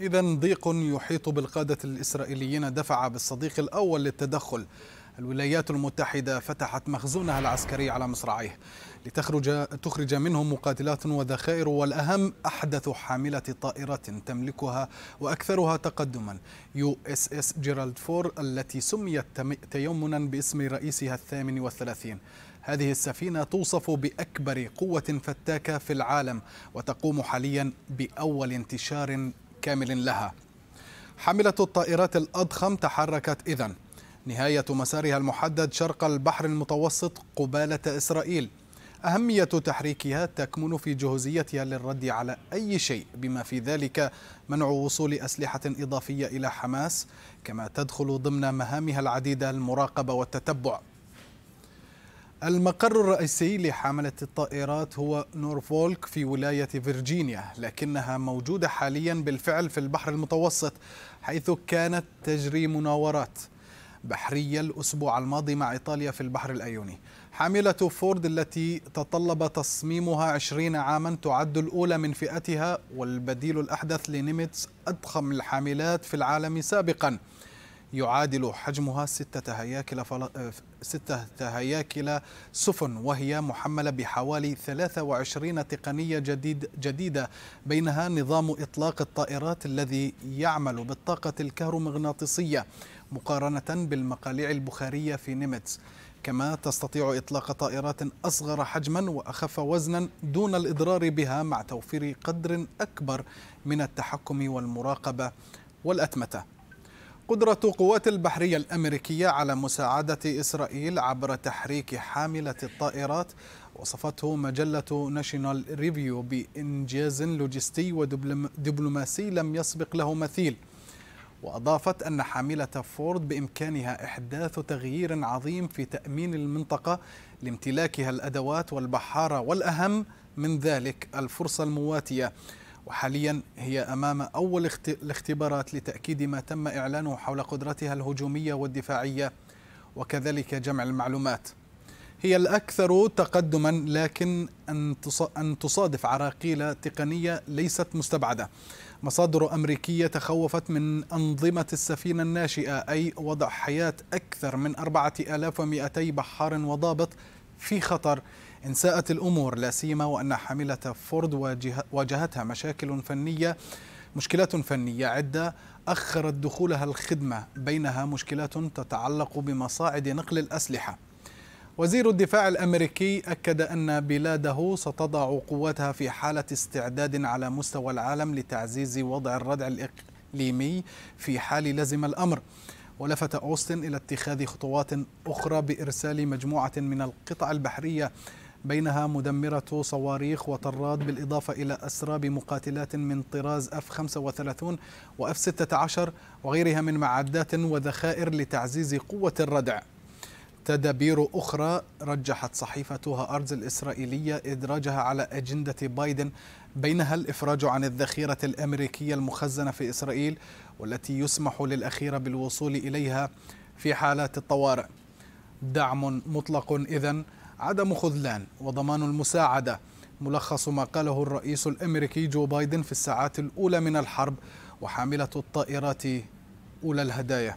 إذا ضيق يحيط بالقادة الإسرائيليين دفع بالصديق الأول للتدخل الولايات المتحدة فتحت مخزونها العسكري على مصراعيه لتخرج تخرج منهم مقاتلات وذخائر والأهم أحدث حاملة طائرات تملكها وأكثرها تقدما يو اس اس جيرالد فور التي سميت تيمنا باسم رئيسها الثامن والثلاثين هذه السفينة توصف بأكبر قوة فتاكة في العالم وتقوم حاليا بأول انتشار كامل لها حاملة الطائرات الأضخم تحركت إذا نهاية مسارها المحدد شرق البحر المتوسط قبالة إسرائيل أهمية تحريكها تكمن في جهوزيتها للرد على أي شيء بما في ذلك منع وصول أسلحة إضافية إلى حماس كما تدخل ضمن مهامها العديدة المراقبة والتتبع المقر الرئيسي لحاملة الطائرات هو نورفولك في ولاية فيرجينيا لكنها موجودة حاليا بالفعل في البحر المتوسط حيث كانت تجري مناورات بحرية الأسبوع الماضي مع إيطاليا في البحر الأيوني حاملة فورد التي تطلب تصميمها 20 عاما تعد الأولى من فئتها والبديل الأحدث لنيمتس أضخم الحاملات في العالم سابقاً يعادل حجمها ستة هياكل, فل... آه، ستة هياكل سفن وهي محملة بحوالي 23 تقنية جديد جديدة بينها نظام إطلاق الطائرات الذي يعمل بالطاقة الكهرومغناطيسية مقارنة بالمقاليع البخارية في نيمتس كما تستطيع إطلاق طائرات أصغر حجما وأخف وزنا دون الإضرار بها مع توفير قدر أكبر من التحكم والمراقبة والأتمتة قدرة قوات البحرية الأمريكية على مساعدة إسرائيل عبر تحريك حاملة الطائرات وصفته مجلة ناشيونال ريفيو بإنجاز لوجستي ودبلوماسي لم يسبق له مثيل وأضافت أن حاملة فورد بإمكانها إحداث تغيير عظيم في تأمين المنطقة لامتلاكها الأدوات والبحارة والأهم من ذلك الفرصة المواتية وحاليا هي أمام أول الاختبارات لتأكيد ما تم إعلانه حول قدرتها الهجومية والدفاعية وكذلك جمع المعلومات هي الأكثر تقدما لكن أن تصادف عراقيل تقنية ليست مستبعدة مصادر أمريكية تخوفت من أنظمة السفينة الناشئة أي وضع حياة أكثر من 4200 بحار وضابط في خطر إن ساءت الأمور لا سيما وأن حاملة فورد واجهتها مشاكل فنية مشكلات فنية عدة أخرت دخولها الخدمة بينها مشكلات تتعلق بمصاعد نقل الأسلحة وزير الدفاع الامريكي اكد ان بلاده ستضع قواتها في حاله استعداد على مستوى العالم لتعزيز وضع الردع الاقليمي في حال لزم الامر ولفت أوستن إلى اتخاذ خطوات أخرى بإرسال مجموعة من القطع البحرية بينها مدمرة صواريخ وطراد بالإضافة إلى أسراب مقاتلات من طراز F-35 وF-16 وغيرها من معدات وذخائر لتعزيز قوة الردع تدابير أخرى رجحت صحيفتها أرز الإسرائيلية إدراجها على أجندة بايدن بينها الإفراج عن الذخيرة الأمريكية المخزنة في إسرائيل والتي يسمح للأخير بالوصول إليها في حالات الطوارئ دعم مطلق إذن عدم خذلان وضمان المساعدة ملخص ما قاله الرئيس الأمريكي جو بايدن في الساعات الأولى من الحرب وحاملة الطائرات أولى الهدايا